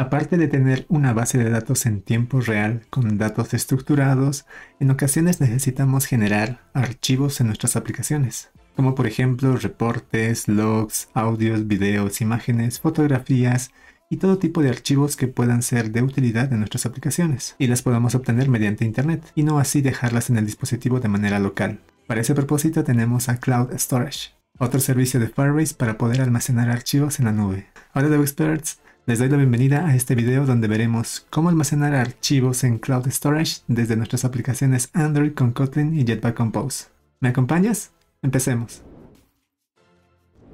Aparte de tener una base de datos en tiempo real con datos estructurados, en ocasiones necesitamos generar archivos en nuestras aplicaciones, como por ejemplo reportes, logs, audios, videos, imágenes, fotografías y todo tipo de archivos que puedan ser de utilidad en nuestras aplicaciones y las podamos obtener mediante Internet y no así dejarlas en el dispositivo de manera local. Para ese propósito tenemos a Cloud Storage, otro servicio de Firebase para poder almacenar archivos en la nube. Ahora DevExperts les doy la bienvenida a este video donde veremos cómo almacenar archivos en Cloud Storage desde nuestras aplicaciones Android con Kotlin y Jetpack Compose. ¿Me acompañas? Empecemos.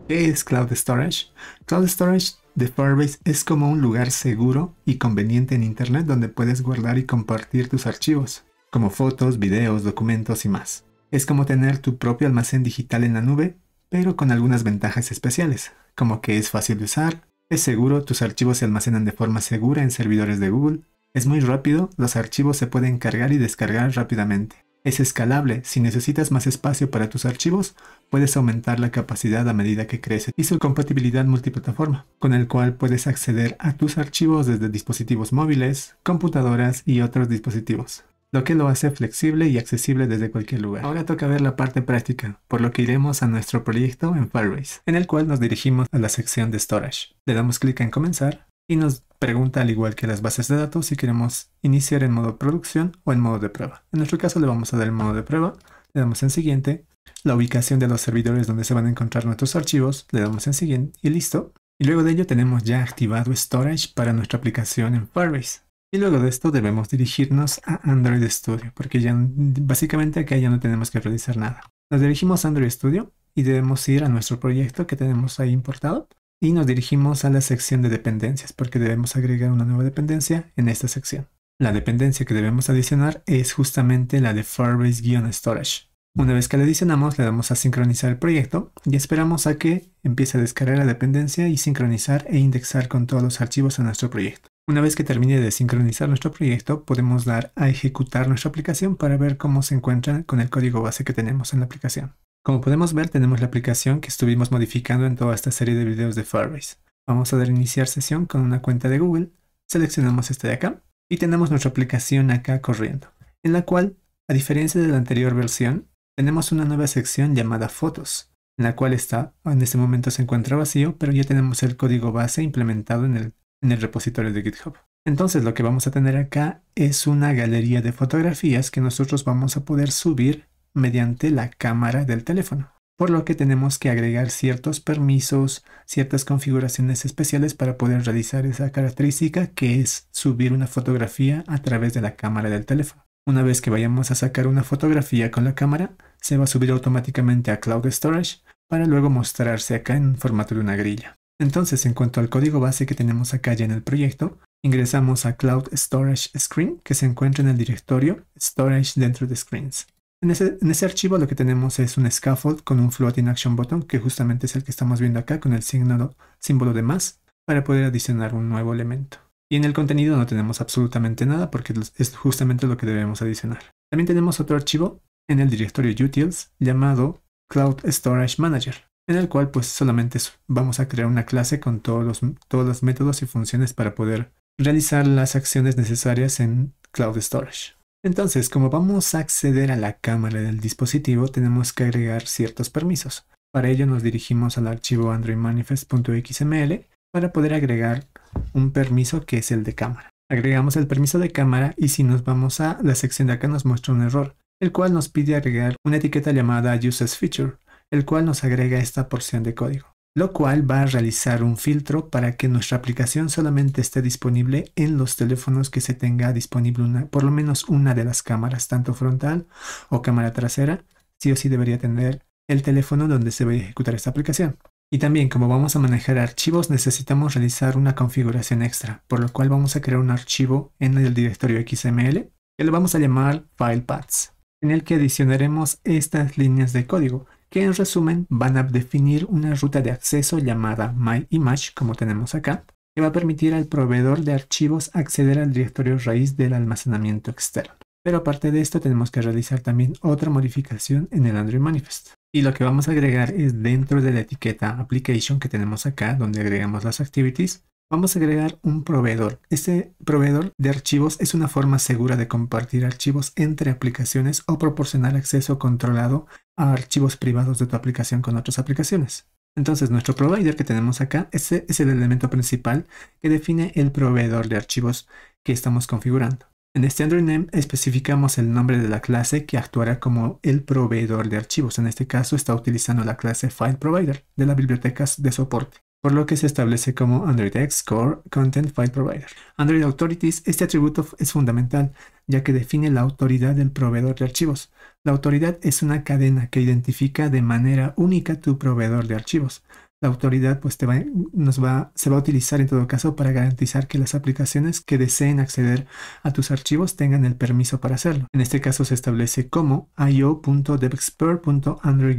¿Qué es Cloud Storage? Cloud Storage de Firebase es como un lugar seguro y conveniente en Internet donde puedes guardar y compartir tus archivos, como fotos, videos, documentos y más. Es como tener tu propio almacén digital en la nube, pero con algunas ventajas especiales, como que es fácil de usar, es seguro, tus archivos se almacenan de forma segura en servidores de Google. Es muy rápido, los archivos se pueden cargar y descargar rápidamente. Es escalable, si necesitas más espacio para tus archivos, puedes aumentar la capacidad a medida que crece y su compatibilidad multiplataforma, con el cual puedes acceder a tus archivos desde dispositivos móviles, computadoras y otros dispositivos lo que lo hace flexible y accesible desde cualquier lugar. Ahora toca ver la parte práctica, por lo que iremos a nuestro proyecto en Firebase, en el cual nos dirigimos a la sección de Storage. Le damos clic en Comenzar y nos pregunta al igual que las bases de datos si queremos iniciar en modo producción o en modo de prueba. En nuestro caso le vamos a dar el modo de prueba, le damos en siguiente, la ubicación de los servidores donde se van a encontrar nuestros archivos, le damos en siguiente y listo. Y luego de ello tenemos ya activado Storage para nuestra aplicación en Firebase. Y luego de esto debemos dirigirnos a Android Studio, porque ya básicamente acá ya no tenemos que realizar nada. Nos dirigimos a Android Studio y debemos ir a nuestro proyecto que tenemos ahí importado y nos dirigimos a la sección de dependencias, porque debemos agregar una nueva dependencia en esta sección. La dependencia que debemos adicionar es justamente la de Firebase-Storage. Una vez que la adicionamos, le damos a sincronizar el proyecto y esperamos a que empiece a descargar la dependencia y sincronizar e indexar con todos los archivos a nuestro proyecto. Una vez que termine de sincronizar nuestro proyecto, podemos dar a ejecutar nuestra aplicación para ver cómo se encuentra con el código base que tenemos en la aplicación. Como podemos ver, tenemos la aplicación que estuvimos modificando en toda esta serie de videos de Firebase. Vamos a dar iniciar sesión con una cuenta de Google, seleccionamos esta de acá y tenemos nuestra aplicación acá corriendo, en la cual, a diferencia de la anterior versión, tenemos una nueva sección llamada Fotos, en la cual está, en este momento se encuentra vacío, pero ya tenemos el código base implementado en el en el repositorio de GitHub. Entonces lo que vamos a tener acá es una galería de fotografías que nosotros vamos a poder subir mediante la cámara del teléfono, por lo que tenemos que agregar ciertos permisos, ciertas configuraciones especiales para poder realizar esa característica que es subir una fotografía a través de la cámara del teléfono. Una vez que vayamos a sacar una fotografía con la cámara, se va a subir automáticamente a Cloud Storage para luego mostrarse acá en formato de una grilla. Entonces, en cuanto al código base que tenemos acá ya en el proyecto, ingresamos a Cloud Storage Screen, que se encuentra en el directorio Storage dentro de Screens. En ese, archivo lo que tenemos es un scaffold con un floating action button, que justamente es el que estamos viendo acá con el símbolo de más, para poder adicionar un nuevo elemento. Y en el contenido no tenemos absolutamente nada porque es justamente lo que debemos adicionar. También tenemos otro archivo en el directorio utils llamado Cloud Storage Manager, en el cual pues solamente vamos a crear una clase con todos los, todos los métodos y funciones para poder realizar las acciones necesarias en Cloud Storage. Entonces, como vamos a acceder a la cámara del dispositivo, tenemos que agregar ciertos permisos. Para ello nos dirigimos al archivo androidmanifest.xml para poder agregar un permiso que es el de cámara. Agregamos el permiso de cámara y si nos vamos a la sección de acá nos muestra un error, el cual nos pide agregar una etiqueta llamada uses feature, el cual nos agrega esta porción de código, lo cual va a realizar un filtro para que nuestra aplicación solamente esté disponible en los teléfonos que se tenga disponible una, por lo menos una de las cámaras, tanto frontal o cámara trasera, sí o sí debería tener el teléfono donde se va a ejecutar esta aplicación. Y también como vamos a manejar archivos necesitamos realizar una configuración extra, por lo cual vamos a crear un archivo en el directorio XML que lo vamos a llamar FilePaths, en el que adicionaremos estas líneas de código, que en resumen van a definir una ruta de acceso llamada MyImage, como tenemos acá, que va a permitir al proveedor de archivos acceder al directorio raíz del almacenamiento externo. Pero aparte de esto tenemos que realizar también otra modificación en el Android Manifest. Y lo que vamos a agregar es dentro de la etiqueta application que tenemos acá, donde agregamos las activities, vamos a agregar un proveedor. Este proveedor de archivos es una forma segura de compartir archivos entre aplicaciones o proporcionar acceso controlado archivos privados de tu aplicación con otras aplicaciones. Entonces nuestro provider que tenemos acá, ese es el elemento principal que define el proveedor de archivos que estamos configurando. En este Android Name especificamos el nombre de la clase que actuará como el proveedor de archivos. En este caso está utilizando la clase File Provider de las bibliotecas de soporte, por lo que se establece como Android X Core Content File Provider. Android Authorities, este atributo es fundamental ya que define la autoridad del proveedor de archivos. La autoridad es una cadena que identifica de manera única tu proveedor de archivos. La autoridad pues, te va, nos va, se va a utilizar en todo caso para garantizar que las aplicaciones que deseen acceder a tus archivos tengan el permiso para hacerlo. En este caso se establece como iodevexpertandre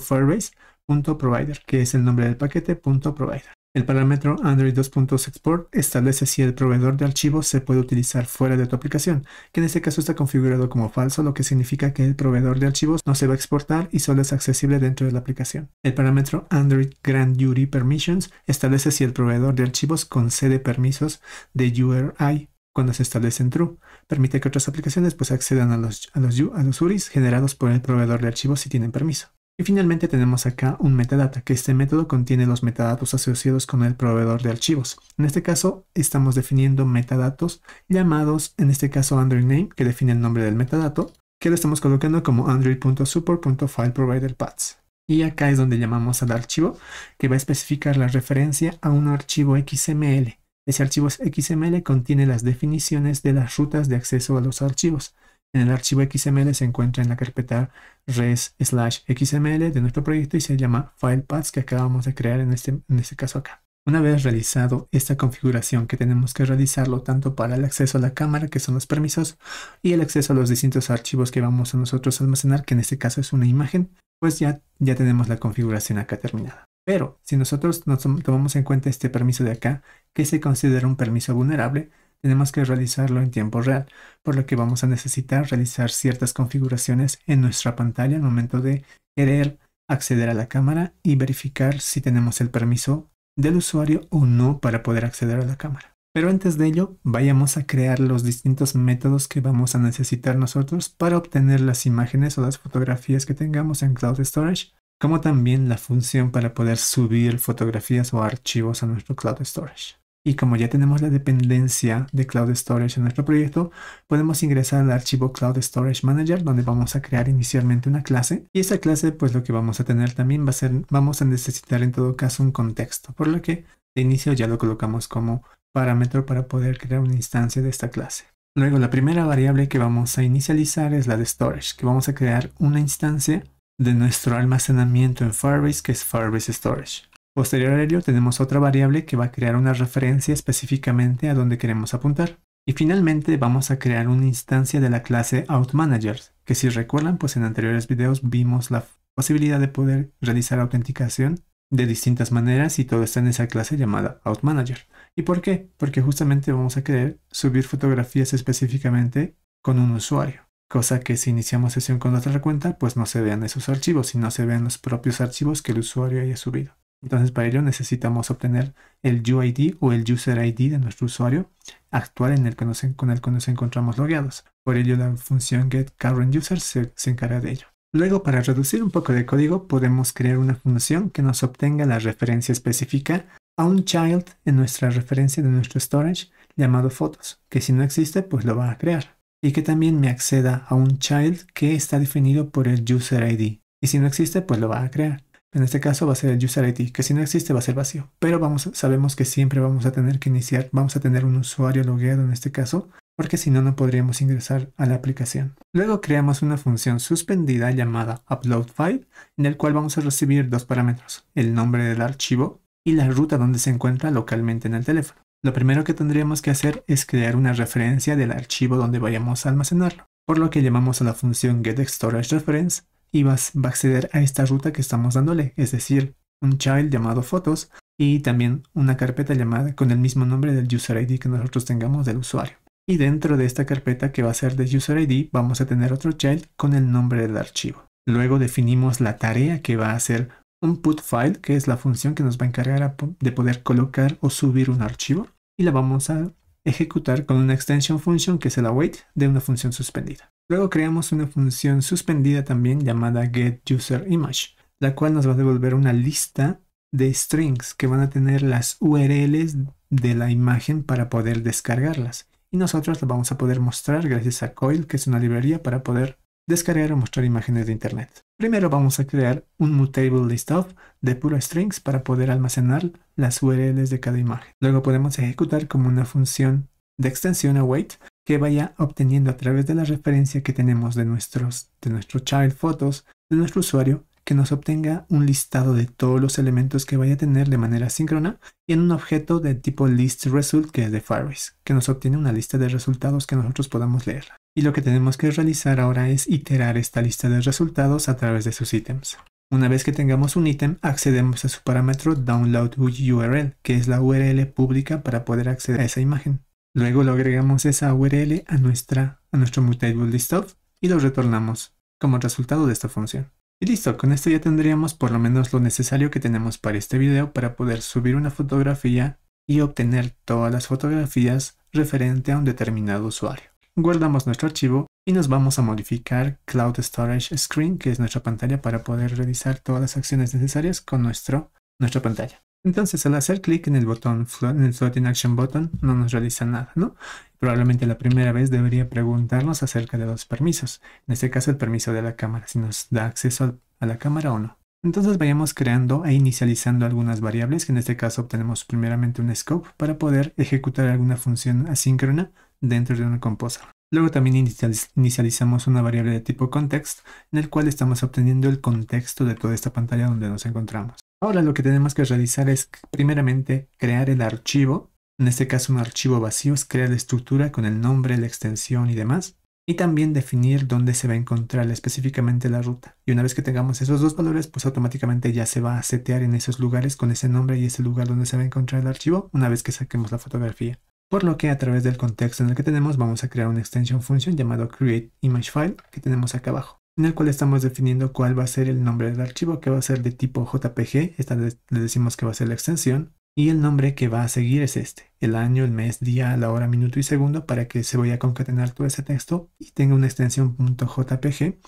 firebaseprovider que es el nombre del paquete, provider. El parámetro Android Export establece si el proveedor de archivos se puede utilizar fuera de tu aplicación, que en este caso está configurado como falso, lo que significa que el proveedor de archivos no se va a exportar y solo es accesible dentro de la aplicación. El parámetro Android Grand jury Permissions establece si el proveedor de archivos concede permisos de URI cuando se establece en true. Permite que otras aplicaciones pues accedan a los, a los, a los URIs generados por el proveedor de archivos si tienen permiso. Y finalmente tenemos acá un metadata, que este método contiene los metadatos asociados con el proveedor de archivos. En este caso estamos definiendo metadatos llamados, en este caso Android Name, que define el nombre del metadato, que lo estamos colocando como android.support.fileproviderpaths. Y acá es donde llamamos al archivo, que va a especificar la referencia a un archivo XML. Ese archivo XML contiene las definiciones de las rutas de acceso a los archivos. En el archivo XML se encuentra en la carpeta res slash XML de nuestro proyecto y se llama FilePaths que acabamos de crear en este, en este caso acá. Una vez realizado esta configuración que tenemos que realizarlo tanto para el acceso a la cámara, que son los permisos, y el acceso a los distintos archivos que vamos a nosotros almacenar, que en este caso es una imagen, pues ya, ya tenemos la configuración acá terminada. Pero si nosotros nos tomamos en cuenta este permiso de acá, que se considera un permiso vulnerable, tenemos que realizarlo en tiempo real, por lo que vamos a necesitar realizar ciertas configuraciones en nuestra pantalla al momento de querer acceder a la cámara y verificar si tenemos el permiso del usuario o no para poder acceder a la cámara. Pero antes de ello, vayamos a crear los distintos métodos que vamos a necesitar nosotros para obtener las imágenes o las fotografías que tengamos en Cloud Storage, como también la función para poder subir fotografías o archivos a nuestro Cloud Storage. Y como ya tenemos la dependencia de Cloud Storage en nuestro proyecto, podemos ingresar al archivo Cloud Storage Manager, donde vamos a crear inicialmente una clase. Y esa clase, pues lo que vamos a tener también va a ser, vamos a necesitar en todo caso un contexto, por lo que de inicio ya lo colocamos como parámetro para poder crear una instancia de esta clase. Luego, la primera variable que vamos a inicializar es la de storage, que vamos a crear una instancia de nuestro almacenamiento en Firebase, que es Firebase Storage. Posterior a ello tenemos otra variable que va a crear una referencia específicamente a donde queremos apuntar. Y finalmente vamos a crear una instancia de la clase OutManagers, que si recuerdan pues en anteriores videos vimos la posibilidad de poder realizar autenticación de distintas maneras y todo está en esa clase llamada OutManager. ¿Y por qué? Porque justamente vamos a querer subir fotografías específicamente con un usuario, cosa que si iniciamos sesión con otra cuenta pues no se vean esos archivos y no se vean los propios archivos que el usuario haya subido. Entonces para ello necesitamos obtener el UID o el User ID de nuestro usuario actual en el con el que nos encontramos logueados. Por ello la función getCurrentUser se, se encarga de ello. Luego para reducir un poco de código podemos crear una función que nos obtenga la referencia específica a un child en nuestra referencia de nuestro storage llamado fotos, que si no existe pues lo va a crear. Y que también me acceda a un child que está definido por el user ID. Y si no existe pues lo va a crear. En este caso va a ser el user que si no existe va a ser vacío. Pero vamos, sabemos que siempre vamos a tener que iniciar, vamos a tener un usuario logueado en este caso, porque si no, no podríamos ingresar a la aplicación. Luego creamos una función suspendida llamada uploadFile, en el cual vamos a recibir dos parámetros, el nombre del archivo y la ruta donde se encuentra localmente en el teléfono. Lo primero que tendríamos que hacer es crear una referencia del archivo donde vayamos a almacenarlo, por lo que llamamos a la función getStorageReference y va a acceder a esta ruta que estamos dándole, es decir, un child llamado fotos y también una carpeta llamada con el mismo nombre del user ID que nosotros tengamos del usuario. Y dentro de esta carpeta que va a ser de user ID vamos a tener otro child con el nombre del archivo. Luego definimos la tarea que va a ser un put file, que es la función que nos va a encargar de poder colocar o subir un archivo, y la vamos a ejecutar con una extension function que es el await de una función suspendida. Luego creamos una función suspendida también llamada getUserImage, la cual nos va a devolver una lista de strings que van a tener las URLs de la imagen para poder descargarlas. Y nosotros la vamos a poder mostrar gracias a Coil, que es una librería para poder descargar o mostrar imágenes de internet. Primero vamos a crear un mutable list of de puro strings para poder almacenar las URLs de cada imagen. Luego podemos ejecutar como una función de extensión await que vaya obteniendo a través de la referencia que tenemos de nuestros de nuestro child photos de nuestro usuario que nos obtenga un listado de todos los elementos que vaya a tener de manera síncrona y en un objeto de tipo list result que es de Firebase, que nos obtiene una lista de resultados que nosotros podamos leer. Y lo que tenemos que realizar ahora es iterar esta lista de resultados a través de sus ítems. Una vez que tengamos un ítem, accedemos a su parámetro download URL, que es la URL pública para poder acceder a esa imagen. Luego lo agregamos esa URL a, nuestra, a nuestro mutable list y lo retornamos como resultado de esta función. Y listo, con esto ya tendríamos por lo menos lo necesario que tenemos para este video para poder subir una fotografía y obtener todas las fotografías referente a un determinado usuario. Guardamos nuestro archivo y nos vamos a modificar Cloud Storage Screen, que es nuestra pantalla para poder realizar todas las acciones necesarias con nuestro, nuestra pantalla. Entonces, al hacer clic en el botón, en el Floating Action Button, no nos realiza nada, ¿no? Probablemente la primera vez debería preguntarnos acerca de los permisos, en este caso el permiso de la cámara, si nos da acceso a la cámara o no. Entonces vayamos creando e inicializando algunas variables, que en este caso obtenemos primeramente un scope para poder ejecutar alguna función asíncrona dentro de una composa Luego también inicializamos una variable de tipo context, en el cual estamos obteniendo el contexto de toda esta pantalla donde nos encontramos. Ahora lo que tenemos que realizar es primeramente crear el archivo, en este caso un archivo vacío es crear la estructura con el nombre, la extensión y demás, y también definir dónde se va a encontrar específicamente la ruta. Y una vez que tengamos esos dos valores, pues automáticamente ya se va a setear en esos lugares con ese nombre y ese lugar donde se va a encontrar el archivo una vez que saquemos la fotografía. Por lo que a través del contexto en el que tenemos vamos a crear una extensión función llamado create image file que tenemos acá abajo en el cual estamos definiendo cuál va a ser el nombre del archivo, que va a ser de tipo JPG, esta le decimos que va a ser la extensión, y el nombre que va a seguir es este, el año, el mes, día, la hora, minuto y segundo, para que se vaya a concatenar todo ese texto y tenga una extensión .jpg,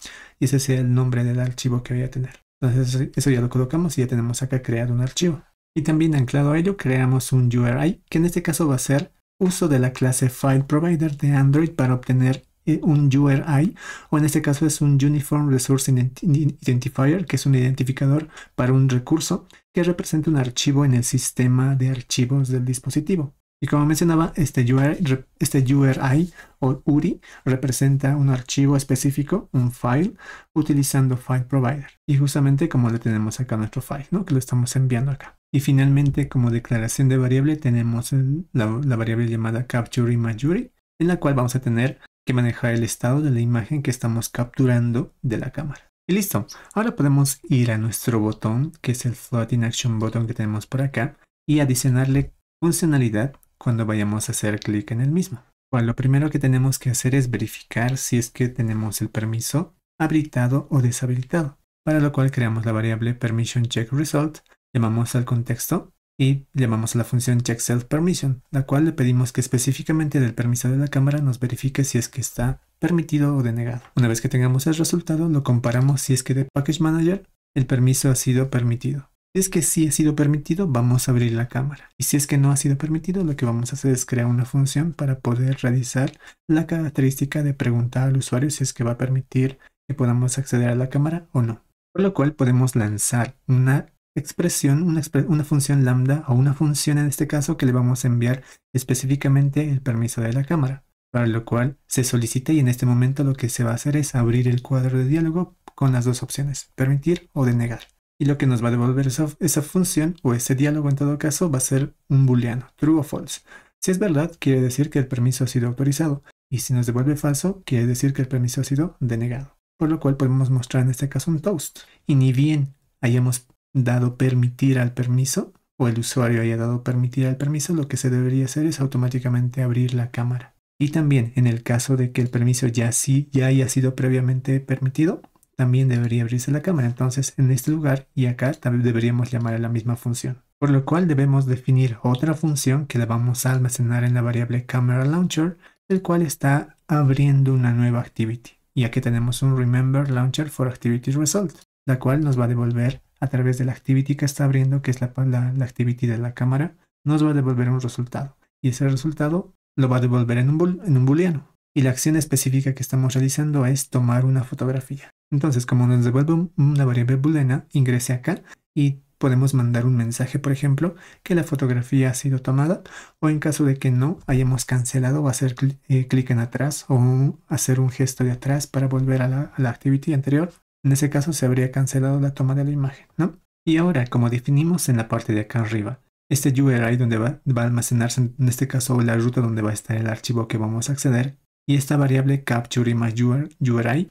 y ese sea el nombre del archivo que voy a tener. Entonces eso ya lo colocamos y ya tenemos acá creado un archivo. Y también anclado a ello creamos un URI, que en este caso va a ser uso de la clase File Provider de Android para obtener eh, un URI, o en este caso es un Uniform Resource Identifier, que es un identificador para un recurso que representa un archivo en el sistema de archivos del dispositivo. Y como mencionaba, este URI, este URI o URI representa un archivo específico, un file, utilizando File Provider. Y justamente como le tenemos acá nuestro file, ¿no? que lo estamos enviando acá. Y finalmente, como declaración de variable, tenemos la, la variable llamada CaptureImageURI, en la cual vamos a tener que maneja el estado de la imagen que estamos capturando de la cámara. Y listo, ahora podemos ir a nuestro botón, que es el Floating Action Button que tenemos por acá, y adicionarle funcionalidad cuando vayamos a hacer clic en el mismo. Bueno, lo primero que tenemos que hacer es verificar si es que tenemos el permiso habilitado o deshabilitado, para lo cual creamos la variable Permission Check Result, llamamos al contexto y llamamos a la función check permission, la cual le pedimos que específicamente del permiso de la cámara nos verifique si es que está permitido o denegado. Una vez que tengamos el resultado, lo comparamos si es que de Package Manager el permiso ha sido permitido. Si es que sí ha sido permitido, vamos a abrir la cámara. Y si es que no ha sido permitido, lo que vamos a hacer es crear una función para poder realizar la característica de preguntar al usuario si es que va a permitir que podamos acceder a la cámara o no. Por lo cual podemos lanzar una expresión, una, función lambda o una función en este caso que le vamos a enviar específicamente el permiso de la cámara, para lo cual se solicita y en este momento lo que se va a hacer es abrir el cuadro de diálogo con las dos opciones, permitir o denegar. Y lo que nos va a devolver esa, esa función o ese diálogo en todo caso va a ser un booleano, true o false. Si es verdad, quiere decir que el permiso ha sido autorizado, y si nos devuelve falso, quiere decir que el permiso ha sido denegado. Por lo cual podemos mostrar en este caso un toast. Y ni bien hayamos dado permitir al permiso o el usuario haya dado permitir al permiso, lo que se debería hacer es automáticamente abrir la cámara. Y también en el caso de que el permiso ya sí ya haya sido previamente permitido, también debería abrirse la cámara. Entonces, en este lugar y acá también deberíamos llamar a la misma función. Por lo cual debemos definir otra función que la vamos a almacenar en la variable camera launcher, el cual está abriendo una nueva activity. Y aquí tenemos un remember launcher for activity result, la cual nos va a devolver a través de la activity que está abriendo, que es la, la, activity de la cámara, nos va a devolver un resultado. Y ese resultado lo va a devolver en un, en un booleano. Y la acción específica que estamos realizando es tomar una fotografía. Entonces, como nos devuelve una variable booleana, ingrese acá y podemos mandar un mensaje, por ejemplo, que la fotografía ha sido tomada o en caso de que no hayamos cancelado, hacer eh, clic en atrás o hacer un gesto de atrás para volver a la, a la activity anterior en ese caso se habría cancelado la toma de la imagen, ¿no? Y ahora, como definimos en la parte de acá arriba, este URI donde va, a almacenarse, en este caso la ruta donde va a estar el archivo que vamos a acceder, y esta variable capture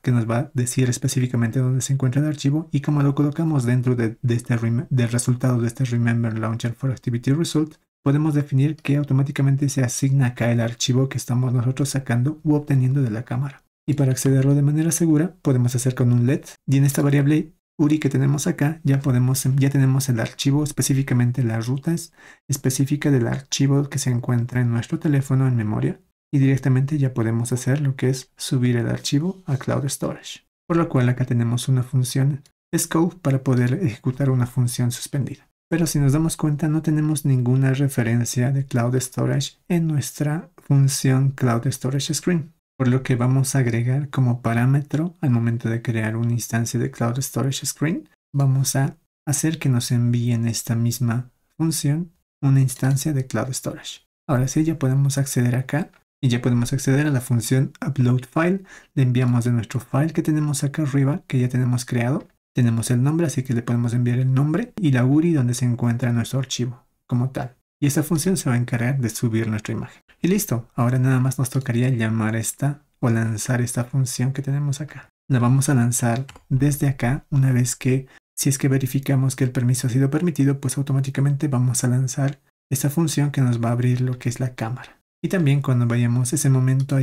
que nos va a decir específicamente dónde se encuentra el archivo y como lo colocamos dentro de, este del resultado de este Remember Launcher for Activity Result, podemos definir que automáticamente se asigna acá el archivo que estamos nosotros sacando u obteniendo de la cámara. Y para accederlo de manera segura podemos hacer con un let y en esta variable URI que tenemos acá ya, podemos, ya tenemos el archivo, específicamente las rutas específica del archivo que se encuentra en nuestro teléfono en memoria y directamente ya podemos hacer lo que es subir el archivo a Cloud Storage. Por lo cual acá tenemos una función scope para poder ejecutar una función suspendida. Pero si nos damos cuenta no tenemos ninguna referencia de Cloud Storage en nuestra función Cloud Storage Screen por lo que vamos a agregar como parámetro al momento de crear una instancia de Cloud Storage Screen, vamos a hacer que nos envíen esta misma función una instancia de Cloud Storage. Ahora sí, ya podemos acceder acá y ya podemos acceder a la función Upload File. Le enviamos de nuestro file que tenemos acá arriba, que ya tenemos creado. Tenemos el nombre, así que le podemos enviar el nombre y la URI donde se encuentra nuestro archivo como tal y esta función se va a encargar de subir nuestra imagen. Y listo, ahora nada más nos tocaría llamar esta o lanzar esta función que tenemos acá. La vamos a lanzar desde acá una vez que, si es que verificamos que el permiso ha sido permitido, pues automáticamente vamos a lanzar esta función que nos va a abrir lo que es la cámara. Y también cuando vayamos ese momento,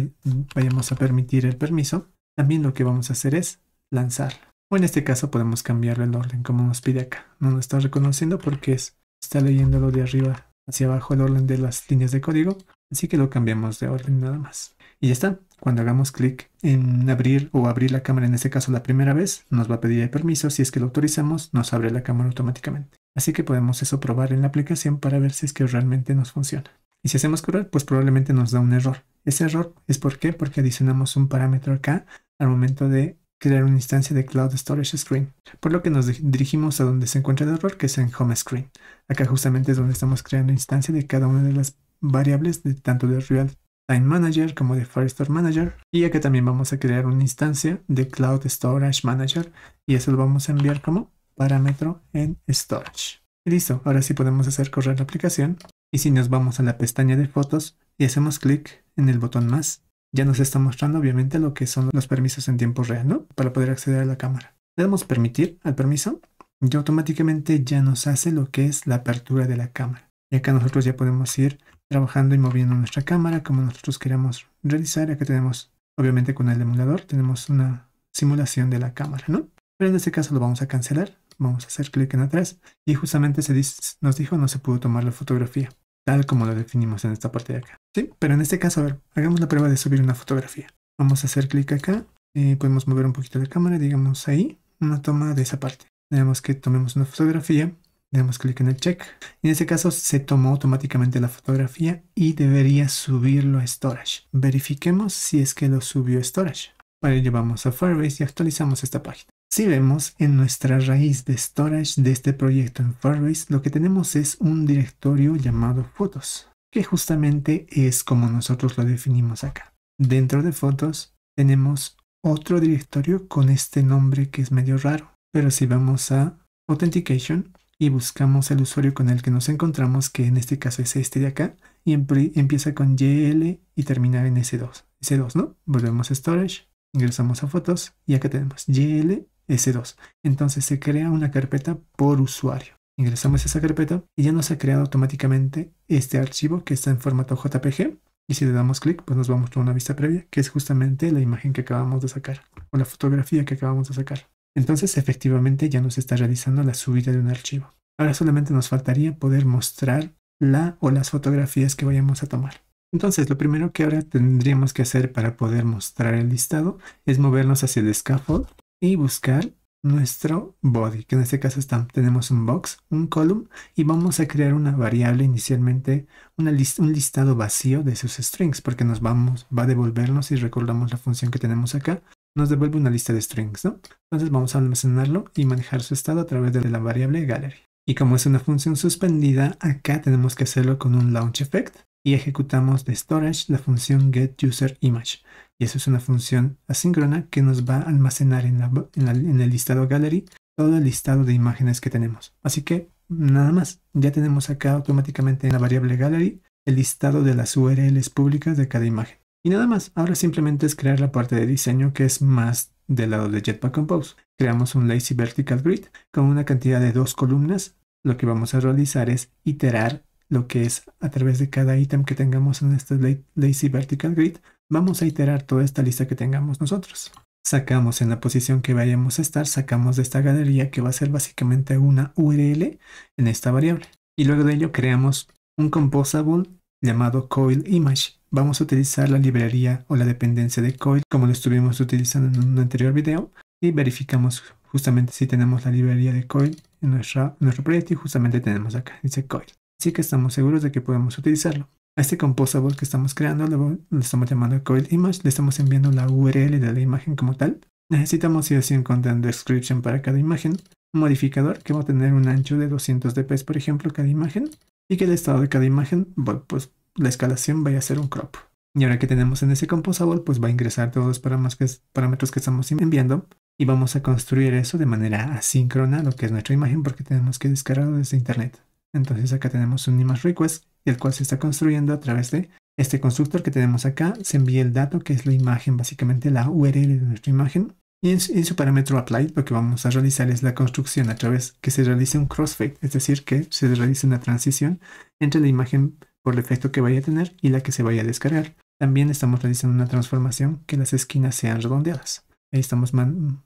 vayamos a permitir el permiso, también lo que vamos a hacer es lanzar. O en este caso podemos cambiarle el orden como nos pide acá. No lo está reconociendo porque es, está lo de arriba hacia abajo el orden de las líneas de código, así que lo cambiamos de orden nada más. Y ya está, cuando hagamos clic en abrir o abrir la cámara, en este caso la primera vez, nos va a pedir el permiso, si es que lo autorizamos, nos abre la cámara automáticamente. Así que podemos eso probar en la aplicación para ver si es que realmente nos funciona. Y si hacemos correr, pues probablemente nos da un error. Ese error es por porque adicionamos un parámetro acá al momento de crear una instancia de Cloud Storage Screen, por lo que nos dirigimos a donde se encuentra el error, que es en Home Screen. Acá justamente es donde estamos creando instancia de cada una de las variables, de tanto de Real Time Manager como de Firestore Manager. Y acá también vamos a crear una instancia de Cloud Storage Manager y eso lo vamos a enviar como parámetro en Storage. Y listo, ahora sí podemos hacer correr la aplicación. Y si nos vamos a la pestaña de fotos y hacemos clic en el botón más, ya nos está mostrando obviamente lo que son los permisos en tiempo real, ¿no? Para poder acceder a la cámara. Le damos permitir al permiso y automáticamente ya nos hace lo que es la apertura de la cámara. Y acá nosotros ya podemos ir trabajando y moviendo nuestra cámara como nosotros queramos realizar. Acá tenemos, obviamente con el emulador, tenemos una simulación de la cámara, ¿no? Pero en este caso lo vamos a cancelar. Vamos a hacer clic en atrás y justamente se nos dijo no se pudo tomar la fotografía tal como lo definimos en esta parte de acá. Sí, pero en este caso, a ver, hagamos la prueba de subir una fotografía. Vamos a hacer clic acá, eh, podemos mover un poquito la cámara, digamos ahí, una toma de esa parte. Digamos que tomemos una fotografía, damos clic en el check. En este caso se tomó automáticamente la fotografía y debería subirlo a Storage. Verifiquemos si es que lo subió a Storage. Para ello vamos a Firebase y actualizamos esta página. Si vemos en nuestra raíz de storage de este proyecto en Firebase, lo que tenemos es un directorio llamado fotos, que justamente es como nosotros lo definimos acá. Dentro de fotos tenemos otro directorio con este nombre que es medio raro, pero si vamos a Authentication y buscamos el usuario con el que nos encontramos, que en este caso es este de acá, y empieza con YL y termina en S2. S2, ¿no? Volvemos a Storage, ingresamos a Fotos y acá tenemos YL S2. Entonces se crea una carpeta por usuario. Ingresamos esa carpeta y ya nos ha creado automáticamente este archivo que está en formato JPG. Y si le damos clic, pues nos va a mostrar una vista previa, que es justamente la imagen que acabamos de sacar o la fotografía que acabamos de sacar. Entonces, efectivamente, ya nos está realizando la subida de un archivo. Ahora solamente nos faltaría poder mostrar la o las fotografías que vayamos a tomar. Entonces, lo primero que ahora tendríamos que hacer para poder mostrar el listado es movernos hacia el scaffold y buscar nuestro body, que en este caso tenemos un box, un column y vamos a crear una variable inicialmente, una un listado vacío de sus strings, porque nos vamos, va a devolvernos y recordamos la función que tenemos acá, nos devuelve una lista de strings, ¿no? Entonces vamos a almacenarlo y manejar su estado a través de la variable gallery. Y como es una función suspendida, acá tenemos que hacerlo con un launch effect y ejecutamos de storage la función getUserImage. Y eso es una función asíncrona que nos va a almacenar en, el listado gallery todo el listado de imágenes que tenemos. Así que nada más, ya tenemos acá automáticamente en la variable gallery el listado de las URLs públicas de cada imagen. Y nada más, ahora simplemente es crear la parte de diseño que es más del lado de Jetpack Compose. Creamos un lazy vertical grid con una cantidad de dos columnas. Lo que vamos a realizar es iterar lo que es a través de cada ítem que tengamos en este lazy vertical grid, vamos a iterar toda esta lista que tengamos nosotros. Sacamos en la posición que vayamos a estar, sacamos de esta galería que va a ser básicamente una URL en esta variable. Y luego de ello creamos un composable llamado coil image. Vamos a utilizar la librería o la dependencia de coil como lo estuvimos utilizando en un anterior video y verificamos justamente si tenemos la librería de coil en, nuestra, en nuestro proyecto y justamente tenemos acá, dice coil. Así que estamos seguros de que podemos utilizarlo. A este composable que estamos creando le estamos llamando coil image, le estamos enviando la URL de la imagen como tal. Necesitamos ir así content description para cada imagen, un modificador que va a tener un ancho de 200 dps por ejemplo cada imagen y que el estado de cada imagen, pues la escalación vaya a ser un crop. Y ahora que tenemos en ese composable, pues va a ingresar todos los parámetros que estamos enviando y vamos a construir eso de manera asíncrona, lo que es nuestra imagen, porque tenemos que descargarlo desde internet. Entonces acá tenemos un image request, el cual se está construyendo a través de este constructor que tenemos acá. Se envía el dato, que es la imagen, básicamente la URL de nuestra imagen. Y en su, parámetro apply, lo que vamos a realizar es la construcción a través que se realice un crossfade, es decir, que se realice una transición entre la imagen por el efecto que vaya a tener y la que se vaya a descargar. También estamos realizando una transformación que las esquinas sean redondeadas. Ahí estamos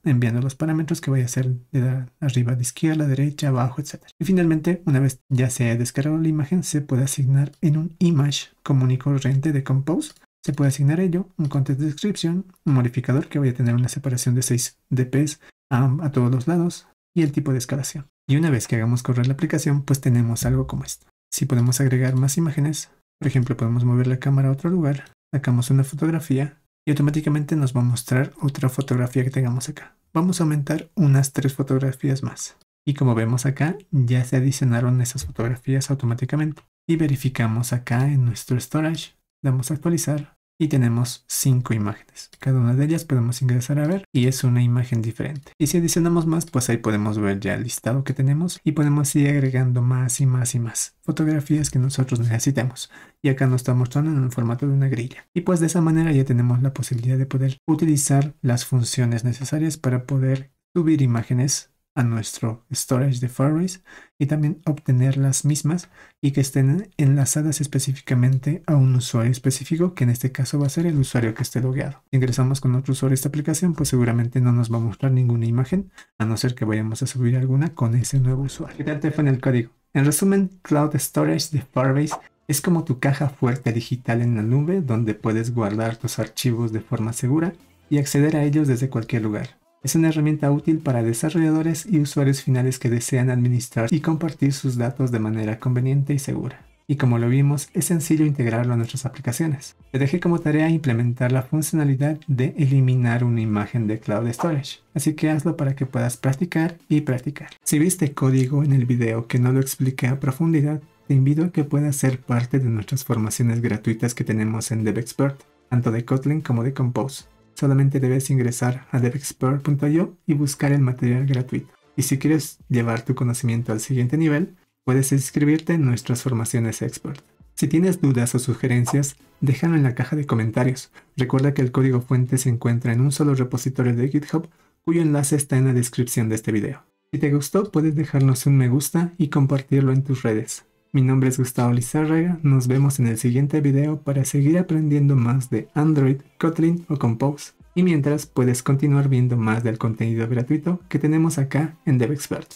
enviando los parámetros que voy a hacer de arriba, de izquierda, derecha, abajo, etc. Y finalmente, una vez ya se ha descargado la imagen, se puede asignar en un image común y corriente de Compose. Se puede asignar ello un content description, un modificador que voy a tener una separación de 6 dps a, a todos los lados y el tipo de escalación. Y una vez que hagamos correr la aplicación, pues tenemos algo como esto. Si podemos agregar más imágenes, por ejemplo, podemos mover la cámara a otro lugar, sacamos una fotografía y automáticamente nos va a mostrar otra fotografía que tengamos acá. Vamos a aumentar unas tres fotografías más. Y como vemos acá, ya se adicionaron esas fotografías automáticamente. Y verificamos acá en nuestro storage. Damos a actualizar y tenemos cinco imágenes. Cada una de ellas podemos ingresar a ver y es una imagen diferente. Y si adicionamos más, pues ahí podemos ver ya el listado que tenemos y podemos ir agregando más y más y más fotografías que nosotros necesitemos. Y acá nos está mostrando en el formato de una grilla. Y pues de esa manera ya tenemos la posibilidad de poder utilizar las funciones necesarias para poder subir imágenes a nuestro storage de Firebase y también obtener las mismas y que estén enlazadas específicamente a un usuario específico, que en este caso va a ser el usuario que esté logueado. ingresamos con otro usuario esta aplicación, pues seguramente no nos va a mostrar ninguna imagen, a no ser que vayamos a subir alguna con ese nuevo usuario. Quédate con el código. En resumen, Cloud Storage de Firebase es como tu caja fuerte digital en la nube donde puedes guardar tus archivos de forma segura y acceder a ellos desde cualquier lugar. Es una herramienta útil para desarrolladores y usuarios finales que desean administrar y compartir sus datos de manera conveniente y segura. Y como lo vimos, es sencillo integrarlo a nuestras aplicaciones. Te dejé como tarea implementar la funcionalidad de eliminar una imagen de Cloud Storage, así que hazlo para que puedas practicar y practicar. Si viste código en el video que no lo expliqué a profundidad, te invito a que puedas ser parte de nuestras formaciones gratuitas que tenemos en DevExpert, tanto de Kotlin como de Compose solamente debes ingresar a devexpert.io y buscar el material gratuito. Y si quieres llevar tu conocimiento al siguiente nivel, puedes inscribirte en nuestras formaciones expert. Si tienes dudas o sugerencias, déjalo en la caja de comentarios. Recuerda que el código fuente se encuentra en un solo repositorio de GitHub cuyo enlace está en la descripción de este video. Si te gustó, puedes dejarnos un me gusta y compartirlo en tus redes. Mi nombre es Gustavo Lizárraga, nos vemos en el siguiente video para seguir aprendiendo más de Android, Kotlin o Compose. Y mientras puedes continuar viendo más del contenido gratuito que tenemos acá en DevExperts.